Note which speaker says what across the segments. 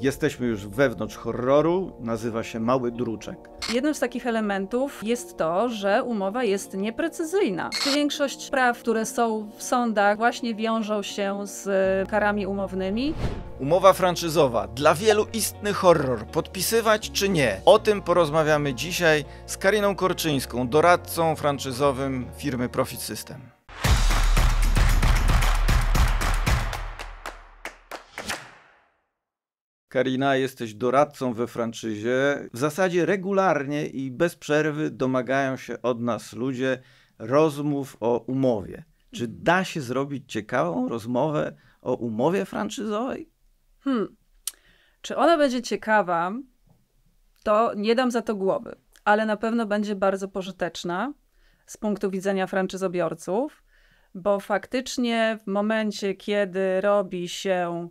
Speaker 1: Jesteśmy już wewnątrz horroru, nazywa się Mały Druczek.
Speaker 2: Jednym z takich elementów jest to, że umowa jest nieprecyzyjna. Większość praw, które są w sądach, właśnie wiążą się z e, karami umownymi.
Speaker 1: Umowa franczyzowa. Dla wielu istny horror. Podpisywać czy nie? O tym porozmawiamy dzisiaj z Kariną Korczyńską, doradcą franczyzowym firmy Profit System. Karina, jesteś doradcą we franczyzie. W zasadzie regularnie i bez przerwy domagają się od nas ludzie rozmów o umowie. Czy mhm. da się zrobić ciekawą rozmowę o umowie franczyzowej?
Speaker 2: Hmm. Czy ona będzie ciekawa, to nie dam za to głowy, ale na pewno będzie bardzo pożyteczna z punktu widzenia franczyzobiorców, bo faktycznie w momencie, kiedy robi się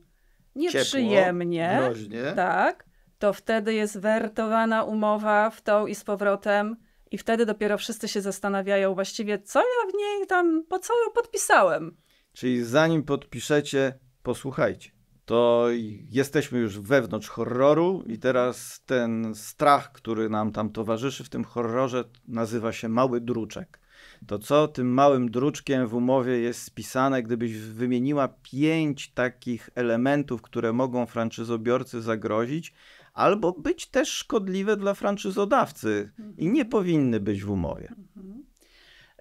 Speaker 2: nieprzyjemnie, tak, to wtedy jest wertowana umowa w tą i z powrotem i wtedy dopiero wszyscy się zastanawiają właściwie, co ja w niej tam, po co ją podpisałem.
Speaker 1: Czyli zanim podpiszecie, posłuchajcie. To jesteśmy już wewnątrz horroru, i teraz ten strach, który nam tam towarzyszy w tym horrorze, nazywa się mały druczek to co tym małym druczkiem w umowie jest spisane, gdybyś wymieniła pięć takich elementów, które mogą franczyzobiorcy zagrozić, albo być też szkodliwe dla franczyzodawcy i nie powinny być w umowie. Mhm.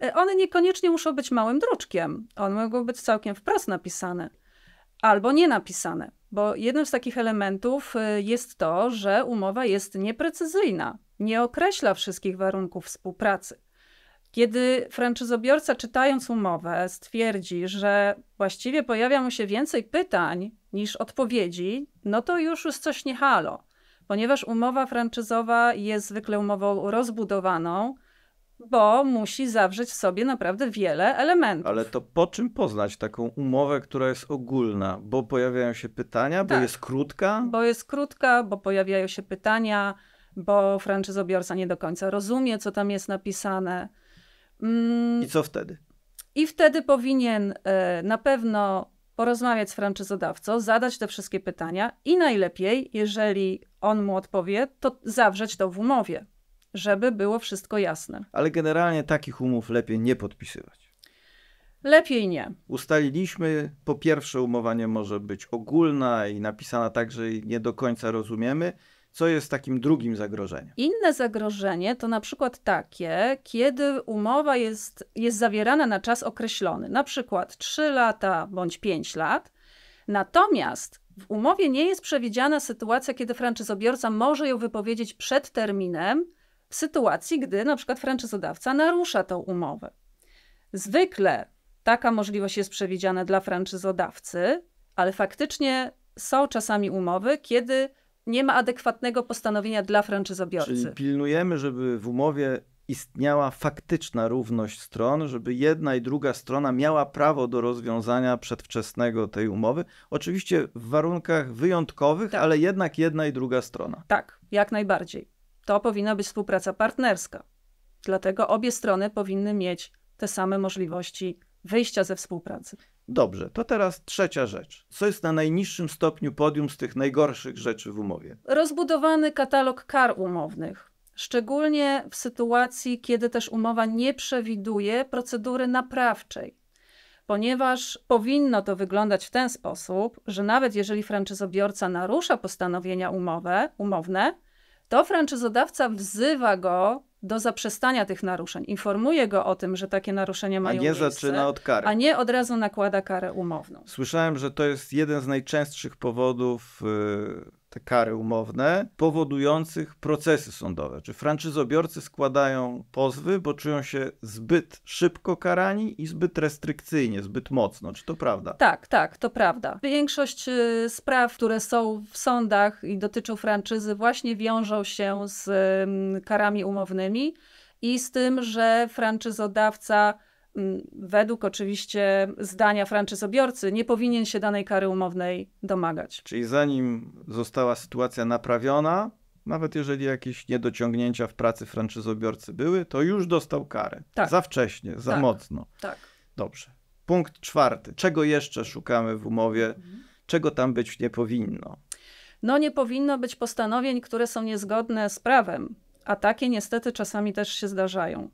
Speaker 2: E, one niekoniecznie muszą być małym druczkiem. One mogą być całkiem wprost napisane albo nie napisane, bo jednym z takich elementów e, jest to, że umowa jest nieprecyzyjna, nie określa wszystkich warunków współpracy. Kiedy franczyzobiorca czytając umowę stwierdzi, że właściwie pojawia mu się więcej pytań niż odpowiedzi, no to już jest coś nie halo, ponieważ umowa franczyzowa jest zwykle umową rozbudowaną, bo musi zawrzeć w sobie naprawdę wiele elementów.
Speaker 1: Ale to po czym poznać taką umowę, która jest ogólna? Bo pojawiają się pytania, tak. bo jest krótka?
Speaker 2: Bo jest krótka, bo pojawiają się pytania, bo franczyzobiorca nie do końca rozumie, co tam jest napisane. Mm, I co wtedy? I wtedy powinien e, na pewno porozmawiać z franczyzodawcą, zadać te wszystkie pytania i najlepiej, jeżeli on mu odpowie, to zawrzeć to w umowie, żeby było wszystko jasne.
Speaker 1: Ale generalnie takich umów lepiej nie podpisywać.
Speaker 2: Lepiej nie.
Speaker 1: Ustaliliśmy, po pierwsze, umowa nie może być ogólna i napisana tak, że nie do końca rozumiemy. Co jest takim drugim zagrożeniem?
Speaker 2: Inne zagrożenie to na przykład takie, kiedy umowa jest, jest zawierana na czas określony, na przykład 3 lata bądź 5 lat, natomiast w umowie nie jest przewidziana sytuacja, kiedy franczyzobiorca może ją wypowiedzieć przed terminem, w sytuacji, gdy na przykład franczyzodawca narusza tą umowę. Zwykle taka możliwość jest przewidziana dla franczyzodawcy, ale faktycznie są czasami umowy, kiedy nie ma adekwatnego postanowienia dla franczyzobiorcy. Czyli
Speaker 1: pilnujemy, żeby w umowie istniała faktyczna równość stron, żeby jedna i druga strona miała prawo do rozwiązania przedwczesnego tej umowy. Oczywiście w warunkach wyjątkowych, tak. ale jednak jedna i druga strona.
Speaker 2: Tak, jak najbardziej. To powinna być współpraca partnerska. Dlatego obie strony powinny mieć te same możliwości wyjścia ze współpracy.
Speaker 1: Dobrze, to teraz trzecia rzecz. Co jest na najniższym stopniu podium z tych najgorszych rzeczy w umowie?
Speaker 2: Rozbudowany katalog kar umownych. Szczególnie w sytuacji, kiedy też umowa nie przewiduje procedury naprawczej ponieważ powinno to wyglądać w ten sposób, że nawet jeżeli franczyzobiorca narusza postanowienia umowy, umowne, to franczyzodawca wzywa go do zaprzestania tych naruszeń. Informuje go o tym, że takie naruszenia mają miejsce. A nie miejsce, zaczyna od kary. A nie od razu nakłada karę umowną.
Speaker 1: Słyszałem, że to jest jeden z najczęstszych powodów... Yy te kary umowne, powodujących procesy sądowe. Czy franczyzobiorcy składają pozwy, bo czują się zbyt szybko karani i zbyt restrykcyjnie, zbyt mocno. Czy to prawda?
Speaker 2: Tak, tak, to prawda. Większość y, spraw, które są w sądach i dotyczą franczyzy, właśnie wiążą się z karami umownymi i z tym, że franczyzodawca według oczywiście zdania franczyzobiorcy, nie powinien się danej kary umownej domagać.
Speaker 1: Czyli zanim została sytuacja naprawiona, nawet jeżeli jakieś niedociągnięcia w pracy franczyzobiorcy były, to już dostał karę. Tak. Za wcześnie, za tak. mocno. Tak. Dobrze. Punkt czwarty. Czego jeszcze szukamy w umowie? Mhm. Czego tam być nie powinno?
Speaker 2: No nie powinno być postanowień, które są niezgodne z prawem, a takie niestety czasami też się zdarzają.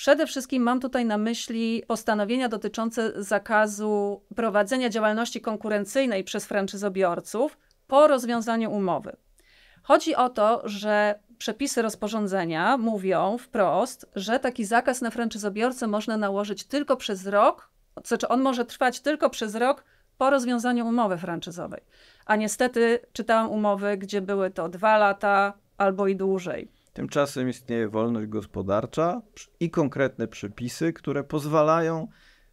Speaker 2: Przede wszystkim mam tutaj na myśli postanowienia dotyczące zakazu prowadzenia działalności konkurencyjnej przez franczyzobiorców po rozwiązaniu umowy. Chodzi o to, że przepisy rozporządzenia mówią wprost, że taki zakaz na franczyzobiorcę można nałożyć tylko przez rok, znaczy on może trwać tylko przez rok po rozwiązaniu umowy franczyzowej. A niestety czytałam umowy, gdzie były to dwa lata albo i dłużej.
Speaker 1: Tymczasem istnieje wolność gospodarcza i konkretne przepisy, które pozwalają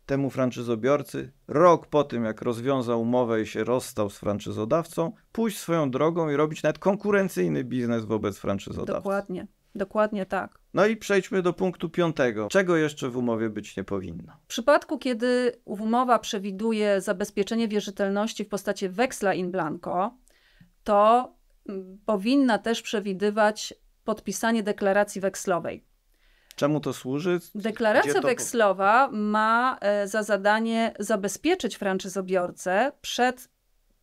Speaker 1: temu franczyzobiorcy rok po tym, jak rozwiązał umowę i się rozstał z franczyzodawcą, pójść swoją drogą i robić nawet konkurencyjny biznes wobec franczyzodawcy.
Speaker 2: Dokładnie, dokładnie tak.
Speaker 1: No i przejdźmy do punktu piątego. Czego jeszcze w umowie być nie powinno?
Speaker 2: W przypadku, kiedy umowa przewiduje zabezpieczenie wierzytelności w postaci weksla in blanco, to mm, powinna też przewidywać podpisanie deklaracji wekslowej.
Speaker 1: Czemu to służy? Deklaracja to...
Speaker 2: wekslowa ma e, za zadanie zabezpieczyć franczyzobiorcę przed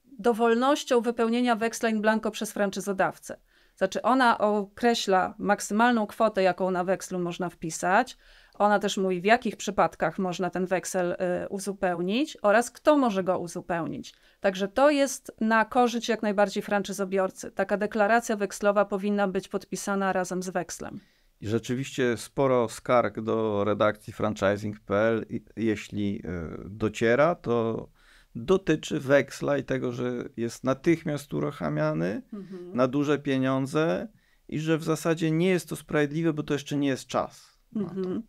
Speaker 2: dowolnością wypełnienia weksla in blanco przez franczyzodawcę. Znaczy ona określa maksymalną kwotę, jaką na wekslu można wpisać, ona też mówi, w jakich przypadkach można ten weksel y, uzupełnić oraz kto może go uzupełnić. Także to jest na korzyść jak najbardziej franczyzobiorcy. Taka deklaracja wekslowa powinna być podpisana razem z wekslem.
Speaker 1: I rzeczywiście sporo skarg do redakcji franchising.pl, jeśli y, dociera, to dotyczy weksla i tego, że jest natychmiast uruchamiany mhm. na duże pieniądze i że w zasadzie nie jest to sprawiedliwe, bo to jeszcze nie jest
Speaker 2: czas. No, mhm.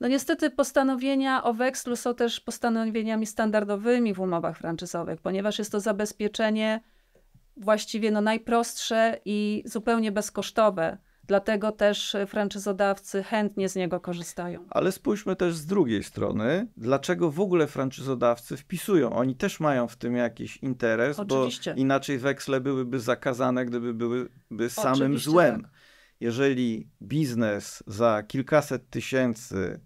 Speaker 2: no niestety postanowienia o wekslu są też postanowieniami standardowymi w umowach franczyzowych, ponieważ jest to zabezpieczenie właściwie no najprostsze i zupełnie bezkosztowe. Dlatego też franczyzodawcy chętnie z niego korzystają.
Speaker 1: Ale spójrzmy też z drugiej strony, dlaczego w ogóle franczyzodawcy wpisują? Oni też mają w tym jakiś interes, Oczywiście. bo inaczej weksle byłyby zakazane, gdyby byłyby samym Oczywiście złem. Tak jeżeli biznes za kilkaset tysięcy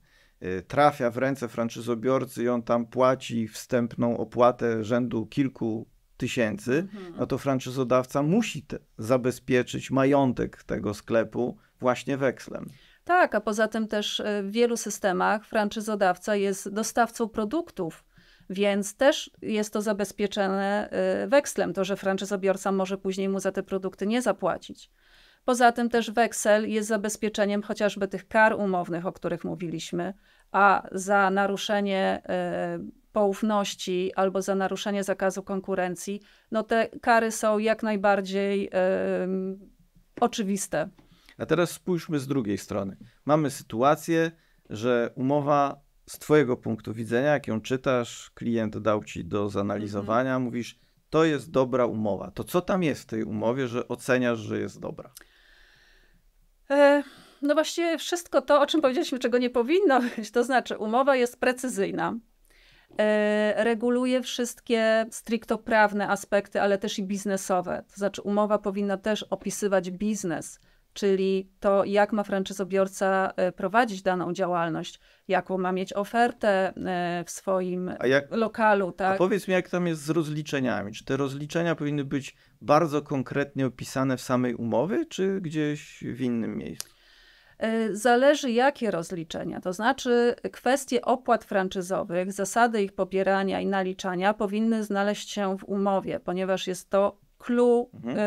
Speaker 1: y, trafia w ręce franczyzobiorcy i on tam płaci wstępną opłatę rzędu kilku tysięcy, mhm. no to franczyzodawca musi te, zabezpieczyć majątek tego sklepu właśnie wekslem.
Speaker 2: Tak, a poza tym też y, w wielu systemach franczyzodawca jest dostawcą produktów, więc też jest to zabezpieczone y, wekslem, to że franczyzobiorca może później mu za te produkty nie zapłacić. Poza tym też weksel jest zabezpieczeniem chociażby tych kar umownych, o których mówiliśmy, a za naruszenie e, poufności albo za naruszenie zakazu konkurencji, no te kary są jak najbardziej e, oczywiste.
Speaker 1: A teraz spójrzmy z drugiej strony. Mamy sytuację, że umowa z Twojego punktu widzenia, jak ją czytasz, klient dał Ci do zanalizowania, mm. mówisz, to jest dobra umowa. To co tam jest w tej umowie, że oceniasz, że jest dobra?
Speaker 2: E, no właśnie wszystko to, o czym powiedzieliśmy, czego nie powinno być, to znaczy umowa jest precyzyjna, e, reguluje wszystkie stricto prawne aspekty, ale też i biznesowe. To znaczy umowa powinna też opisywać biznes, czyli to, jak ma franczyzobiorca e, prowadzić daną działalność, jaką ma mieć ofertę e, w swoim jak, lokalu. Tak? A powiedz
Speaker 1: mi, jak tam jest z rozliczeniami? Czy te rozliczenia powinny być bardzo konkretnie opisane w samej umowie, czy gdzieś w innym miejscu?
Speaker 2: E, zależy jakie rozliczenia, to znaczy kwestie opłat franczyzowych, zasady ich pobierania i naliczania powinny znaleźć się w umowie, ponieważ jest to clue mhm.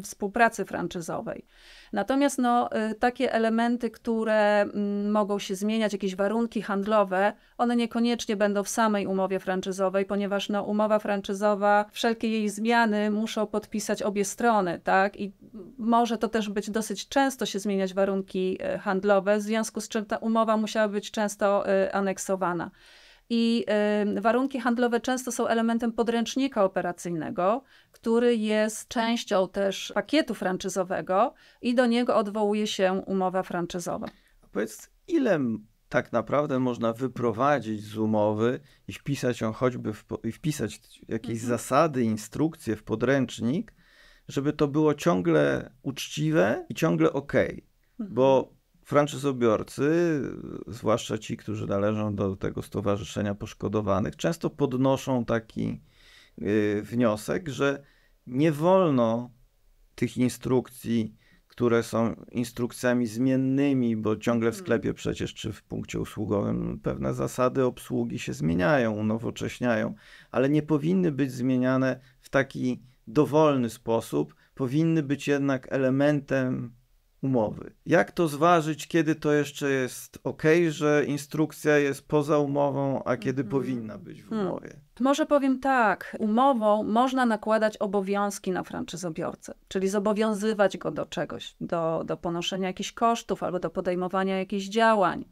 Speaker 2: y, współpracy franczyzowej. Natomiast no, y, takie elementy, które mm, mogą się zmieniać, jakieś warunki handlowe, one niekoniecznie będą w samej umowie franczyzowej, ponieważ no, umowa franczyzowa, wszelkie jej zmiany muszą podpisać obie strony, tak? I może to też być dosyć często się zmieniać warunki y, handlowe, w związku z czym ta umowa musiała być często y, aneksowana i warunki handlowe często są elementem podręcznika operacyjnego, który jest częścią też pakietu franczyzowego i do niego odwołuje się umowa franczyzowa.
Speaker 1: A powiedz, ile tak naprawdę można wyprowadzić z umowy i wpisać ją choćby w, i wpisać jakieś mhm. zasady, instrukcje w podręcznik, żeby to było ciągle uczciwe i ciągle ok. Bo mhm franczyzobiorcy, zwłaszcza ci, którzy należą do tego stowarzyszenia poszkodowanych, często podnoszą taki y, wniosek, że nie wolno tych instrukcji, które są instrukcjami zmiennymi, bo ciągle w mm. sklepie przecież czy w punkcie usługowym pewne zasady obsługi się zmieniają, unowocześniają, ale nie powinny być zmieniane w taki dowolny sposób, powinny być jednak elementem umowy. Jak to zważyć, kiedy to jeszcze jest ok, że instrukcja jest poza umową, a kiedy mhm. powinna być w hmm.
Speaker 2: umowie? Może powiem tak, umową można nakładać obowiązki na franczyzobiorcę, czyli zobowiązywać go do czegoś, do, do ponoszenia jakichś kosztów albo do podejmowania jakichś działań.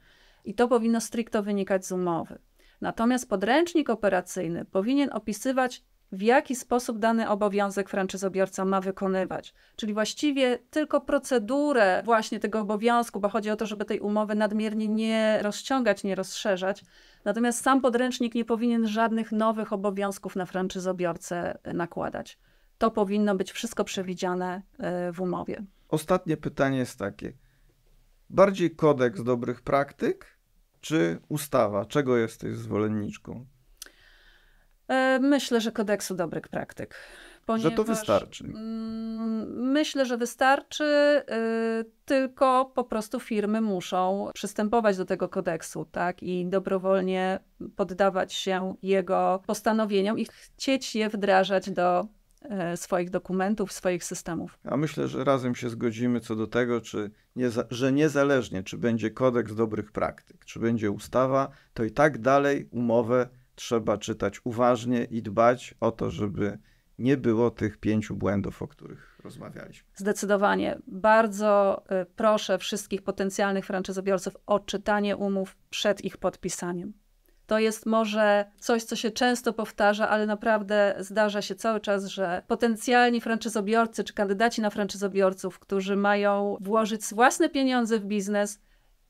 Speaker 2: I to powinno stricto wynikać z umowy. Natomiast podręcznik operacyjny powinien opisywać w jaki sposób dany obowiązek franczyzobiorca ma wykonywać. Czyli właściwie tylko procedurę właśnie tego obowiązku, bo chodzi o to, żeby tej umowy nadmiernie nie rozciągać, nie rozszerzać. Natomiast sam podręcznik nie powinien żadnych nowych obowiązków na franczyzobiorcę nakładać. To powinno być wszystko przewidziane e, w umowie.
Speaker 1: Ostatnie pytanie jest takie. Bardziej kodeks dobrych praktyk czy ustawa? Czego jesteś zwolenniczką?
Speaker 2: E, myślę, że kodeksu dobrych praktyk. Ponieważ, że to wystarczy. Mm, myślę, że wystarczy, y, tylko po prostu firmy muszą przystępować do tego kodeksu, tak? I dobrowolnie poddawać się jego postanowieniom i chcieć je wdrażać do e, swoich dokumentów, swoich systemów.
Speaker 1: A myślę, że razem się zgodzimy co do tego, czy nie, że niezależnie, czy będzie kodeks dobrych praktyk, czy będzie ustawa, to i tak dalej umowę trzeba czytać uważnie i dbać o to, żeby nie było tych pięciu błędów, o których rozmawialiśmy.
Speaker 2: Zdecydowanie. Bardzo y, proszę wszystkich potencjalnych franczyzobiorców o czytanie umów przed ich podpisaniem. To jest może coś, co się często powtarza, ale naprawdę zdarza się cały czas, że potencjalni franczyzobiorcy czy kandydaci na franczyzobiorców, którzy mają włożyć własne pieniądze w biznes,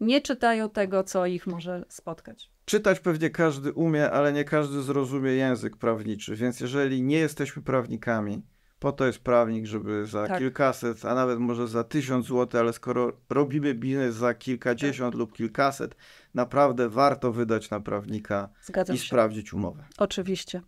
Speaker 2: nie czytają tego, co ich może spotkać.
Speaker 1: Czytać pewnie każdy umie, ale nie każdy zrozumie język prawniczy, więc jeżeli nie jesteśmy prawnikami, po to jest prawnik, żeby za tak. kilkaset, a nawet może za tysiąc złotych, ale skoro robimy biznes za kilkadziesiąt tak. lub kilkaset, naprawdę warto wydać na prawnika Zgadzam i się. sprawdzić umowę.
Speaker 2: Oczywiście.